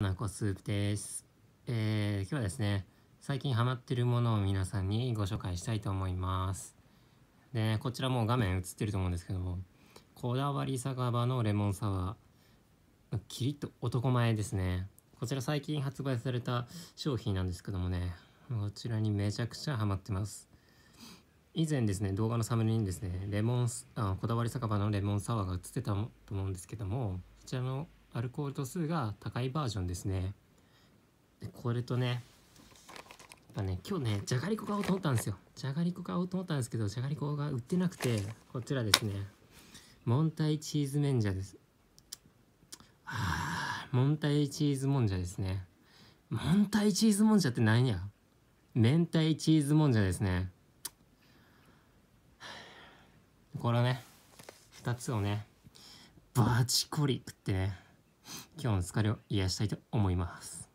なこスープです、えー、今日はですね最近ハマってるものを皆さんにご紹介したいと思いますでこちらもう画面映ってると思うんですけどもこだわり酒場のレモンサワーキリッと男前ですねこちら最近発売された商品なんですけどもねこちらにめちゃくちゃハマってます以前ですね動画のサムネにですねレモンあこだわり酒場のレモンサワーが映ってたと思うんですけどもこちらのアルコール度数が高いバージョンですねこれとねやっぱね今日ねじゃがりこ買おうと思ったんですよじゃがりこ買おうと思ったんですけどじゃがりこが売ってなくてこちらですねモンタイチーズメンジャですあモンタイチーズもんじゃですねモンタイチーズもんじゃって何や明太チーズもんじゃですねこれね2つをねバチコリ食ってね今日の疲れを癒したいと思います